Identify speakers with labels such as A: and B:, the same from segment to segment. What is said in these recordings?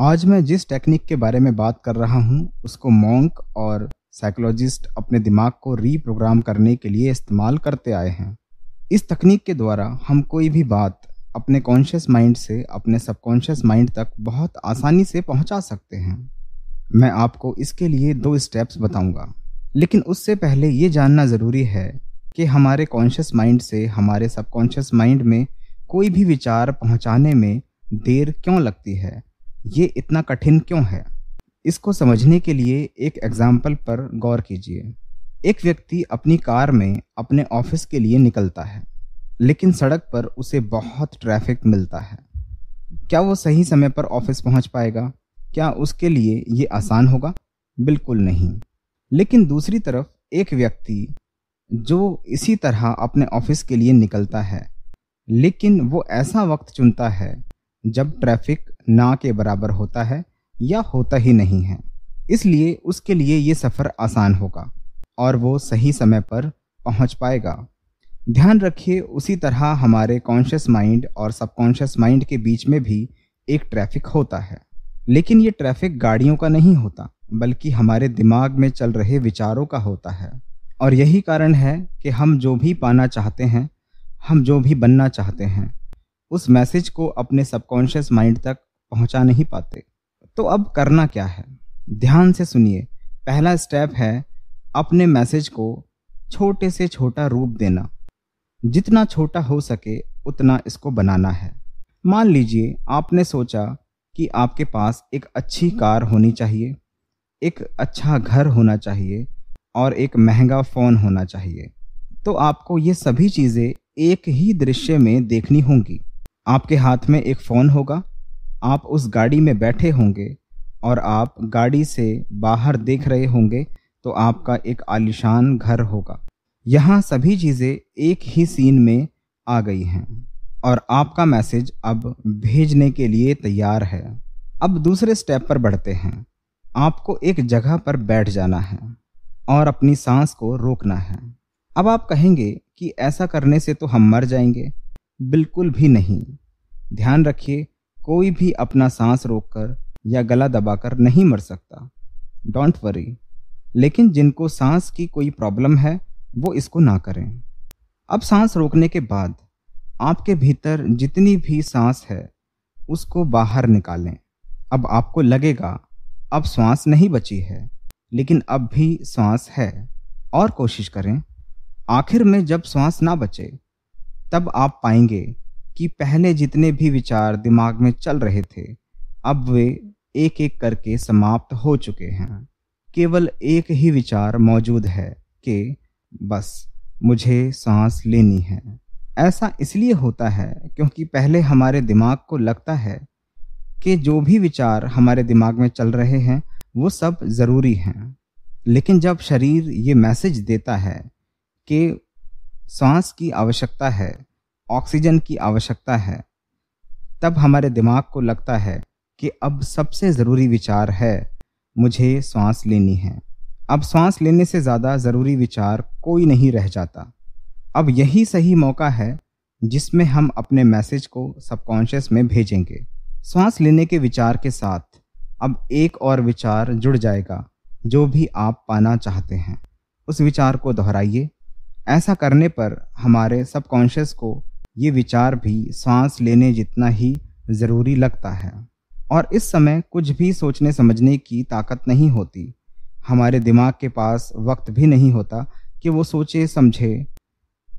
A: आज मैं जिस टेक्निक के बारे में बात कर रहा हूँ उसको मॉन्क और साइकोलॉजिस्ट अपने दिमाग को रीप्रोग्राम करने के लिए इस्तेमाल करते आए हैं इस तकनीक के द्वारा हम कोई भी बात अपने कॉन्शियस माइंड से अपने सबकॉन्शियस माइंड तक बहुत आसानी से पहुंचा सकते हैं मैं आपको इसके लिए दो स्टेप्स बताऊंगा लेकिन उससे पहले ये जानना ज़रूरी है कि हमारे कॉन्शियस माइंड से हमारे सबकॉन्शियस माइंड में कोई भी विचार पहुंचाने में देर क्यों लगती है ये इतना कठिन क्यों है इसको समझने के लिए एक एग्जाम्पल पर गौर कीजिए एक व्यक्ति अपनी कार में अपने ऑफिस के लिए निकलता है लेकिन सड़क पर उसे बहुत ट्रैफिक मिलता है क्या वो सही समय पर ऑफिस पहुंच पाएगा क्या उसके लिए ये आसान होगा बिल्कुल नहीं लेकिन दूसरी तरफ एक व्यक्ति जो इसी तरह अपने ऑफिस के लिए निकलता है लेकिन वो ऐसा वक्त चुनता है जब ट्रैफिक ना के बराबर होता है या होता ही नहीं है इसलिए उसके लिए ये सफ़र आसान होगा और वो सही समय पर पहुंच पाएगा ध्यान रखिए उसी तरह हमारे कॉन्शियस माइंड और सबकॉन्शियस माइंड के बीच में भी एक ट्रैफिक होता है लेकिन ये ट्रैफिक गाड़ियों का नहीं होता बल्कि हमारे दिमाग में चल रहे विचारों का होता है और यही कारण है कि हम जो भी पाना चाहते हैं हम जो भी बनना चाहते हैं उस मैसेज को अपने सबकॉन्शियस माइंड तक पहुंचा नहीं पाते तो अब करना क्या है ध्यान से सुनिए पहला स्टेप है अपने मैसेज को छोटे से छोटा रूप देना जितना छोटा हो सके उतना इसको बनाना है मान लीजिए आपने सोचा कि आपके पास एक अच्छी कार होनी चाहिए एक अच्छा घर होना चाहिए और एक महंगा फ़ोन होना चाहिए तो आपको ये सभी चीज़ें एक ही दृश्य में देखनी होंगी आपके हाथ में एक फ़ोन होगा आप उस गाड़ी में बैठे होंगे और आप गाड़ी से बाहर देख रहे होंगे तो आपका एक आलिशान घर होगा यहाँ सभी चीज़ें एक ही सीन में आ गई हैं और आपका मैसेज अब भेजने के लिए तैयार है अब दूसरे स्टेप पर बढ़ते हैं आपको एक जगह पर बैठ जाना है और अपनी सांस को रोकना है अब आप कहेंगे कि ऐसा करने से तो हम मर जाएंगे बिल्कुल भी नहीं ध्यान रखिए कोई भी अपना सांस रोककर या गला दबाकर नहीं मर सकता डोंट वरी लेकिन जिनको सांस की कोई प्रॉब्लम है वो इसको ना करें अब सांस रोकने के बाद आपके भीतर जितनी भी सांस है उसको बाहर निकालें अब आपको लगेगा अब सांस नहीं बची है लेकिन अब भी सांस है और कोशिश करें आखिर में जब सांस ना बचे तब आप पाएंगे कि पहले जितने भी विचार दिमाग में चल रहे थे अब वे एक एक करके समाप्त हो चुके हैं केवल एक ही विचार मौजूद है कि बस मुझे सांस लेनी है ऐसा इसलिए होता है क्योंकि पहले हमारे दिमाग को लगता है कि जो भी विचार हमारे दिमाग में चल रहे हैं वो सब ज़रूरी हैं लेकिन जब शरीर ये मैसेज देता है कि सांस की आवश्यकता है ऑक्सीजन की आवश्यकता है तब हमारे दिमाग को लगता है कि अब सबसे ज़रूरी विचार है मुझे सांस लेनी है अब सांस लेने से ज़्यादा ज़रूरी विचार कोई नहीं रह जाता अब यही सही मौका है जिसमें हम अपने मैसेज को सबकॉन्शियस में भेजेंगे सांस लेने के विचार के साथ अब एक और विचार जुड़ जाएगा जो भी आप पाना चाहते हैं उस विचार को दोहराइए ऐसा करने पर हमारे सबकॉन्शियस को ये विचार भी सांस लेने जितना ही ज़रूरी लगता है और इस समय कुछ भी सोचने समझने की ताकत नहीं होती हमारे दिमाग के पास वक्त भी नहीं होता कि वो सोचे समझे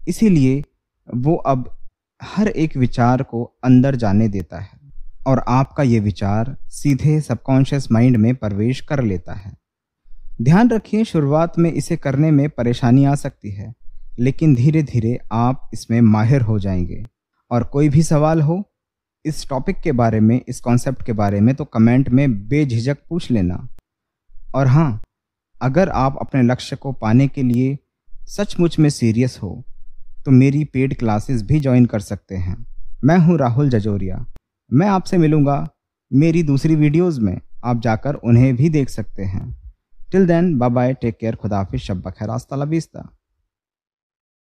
A: इसीलिए वो अब हर एक विचार को अंदर जाने देता है और आपका ये विचार सीधे सबकॉन्शियस माइंड में प्रवेश कर लेता है ध्यान रखिए शुरुआत में इसे करने में परेशानी आ सकती है लेकिन धीरे धीरे आप इसमें माहिर हो जाएंगे और कोई भी सवाल हो इस टॉपिक के बारे में इस कॉन्सेप्ट के बारे में तो कमेंट में बेझिझक पूछ लेना और हाँ अगर आप अपने लक्ष्य को पाने के लिए सचमुच में सीरियस हो तो मेरी पेड क्लासेस भी ज्वाइन कर सकते हैं मैं हूँ राहुल जजोरिया मैं आपसे मिलूँगा मेरी दूसरी वीडियोस में आप जाकर उन्हें भी देख सकते हैं till then bye bye take care खुदाफि शब्बा खैरास्ता लबीस्ता